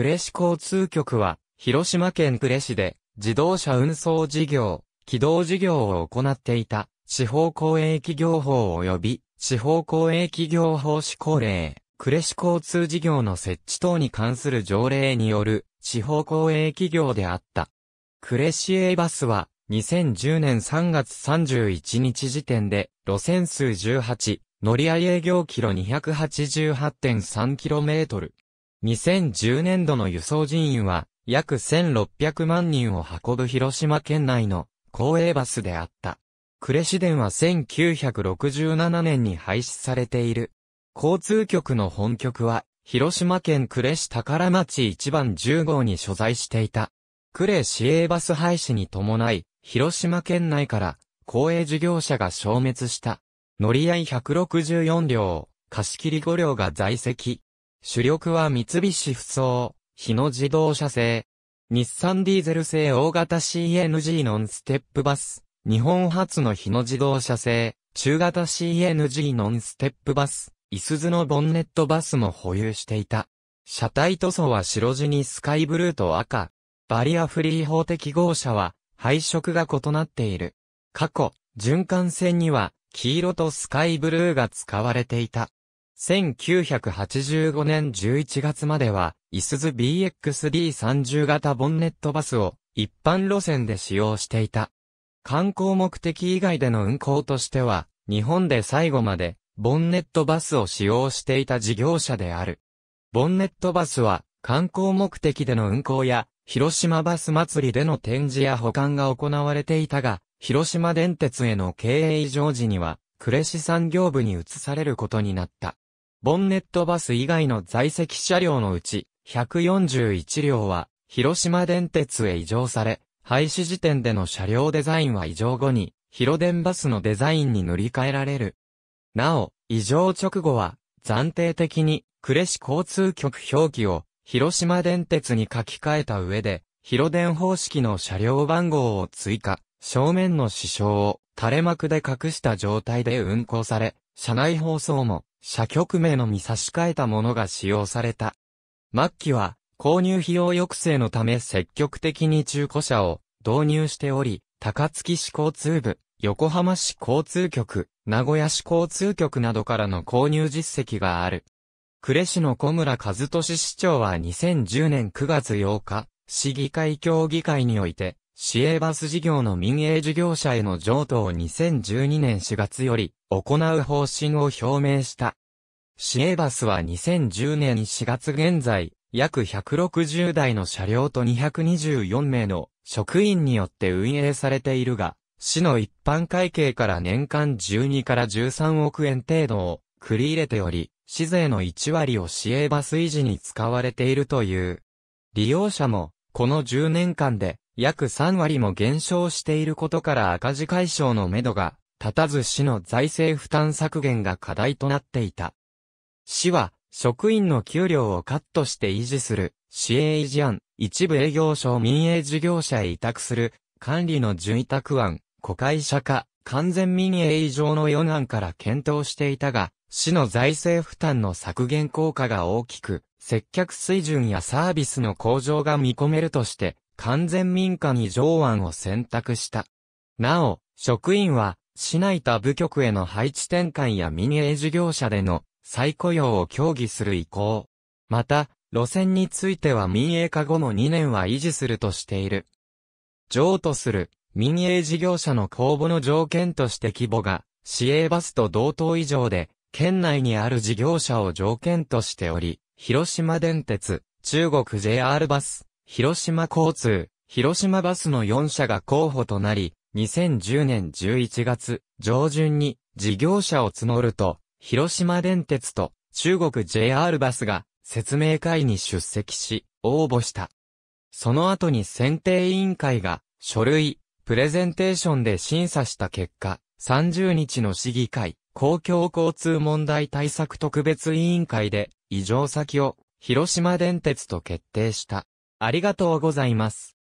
呉市交通局は、広島県呉市で、自動車運送事業、軌道事業を行っていた、地方公営企業法及び、地方公営企業法施行令、呉市交通事業の設置等に関する条例による、地方公営企業であった。呉市営バスは、2010年3月31日時点で、路線数18、乗り合い営業キロ 288.3km、2010年度の輸送人員は、約1600万人を運ぶ広島県内の公営バスであった。呉市電は1967年に廃止されている。交通局の本局は、広島県呉市宝町1番10号に所在していた。呉市営バス廃止に伴い、広島県内から公営事業者が消滅した。乗り合い164両、貸し切り5両が在籍。主力は三菱不走、日野自動車製。日産ディーゼル製大型 CNG ノンステップバス。日本初の日野自動車製、中型 CNG ノンステップバス。いすずのボンネットバスも保有していた。車体塗装は白地にスカイブルーと赤。バリアフリー法的号車は配色が異なっている。過去、循環線には黄色とスカイブルーが使われていた。1985年11月までは、イスズ BXD30 型ボンネットバスを一般路線で使用していた。観光目的以外での運行としては、日本で最後までボンネットバスを使用していた事業者である。ボンネットバスは観光目的での運行や、広島バス祭りでの展示や保管が行われていたが、広島電鉄への経営異常時には、呉市産業部に移されることになった。ボンネットバス以外の在籍車両のうち、141両は、広島電鉄へ移乗され、廃止時点での車両デザインは移乗後に、広電バスのデザインに塗り替えられる。なお、移乗直後は、暫定的に、呉市交通局表記を、広島電鉄に書き換えた上で、広電方式の車両番号を追加、正面の支障を垂れ幕で隠した状態で運行され、社内放送も、社局名のみ差し替えたものが使用された。末期は、購入費用抑制のため積極的に中古車を導入しており、高槻市交通部、横浜市交通局、名古屋市交通局などからの購入実績がある。呉市の小村和俊市長は2010年9月8日、市議会協議会において、市営バス事業の民営事業者への譲渡を2012年4月より行う方針を表明した。市営バスは2010年4月現在、約160台の車両と224名の職員によって運営されているが、市の一般会計から年間12から13億円程度を繰り入れており、市税の1割を市営バス維持に使われているという。利用者も、この10年間で約3割も減少していることから赤字解消のめどが立たず市の財政負担削減が課題となっていた。市は職員の給料をカットして維持する市営維持案、一部営業所民営事業者へ委託する管理の準委託案、子会社化、完全民営以上の4案から検討していたが、市の財政負担の削減効果が大きく、接客水準やサービスの向上が見込めるとして、完全民家に上腕を選択した。なお、職員は、市内他部局への配置転換や民営事業者での再雇用を協議する意向。また、路線については民営化後の2年は維持するとしている。譲渡する民営事業者の公募の条件として規模が市営バスと同等以上で、県内にある事業者を条件としており、広島電鉄、中国 JR バス、広島交通、広島バスの4社が候補となり、2010年11月上旬に事業者を募ると、広島電鉄と中国 JR バスが説明会に出席し、応募した。その後に選定委員会が書類、プレゼンテーションで審査した結果、30日の市議会、公共交通問題対策特別委員会で、異常先を広島電鉄と決定した。ありがとうございます。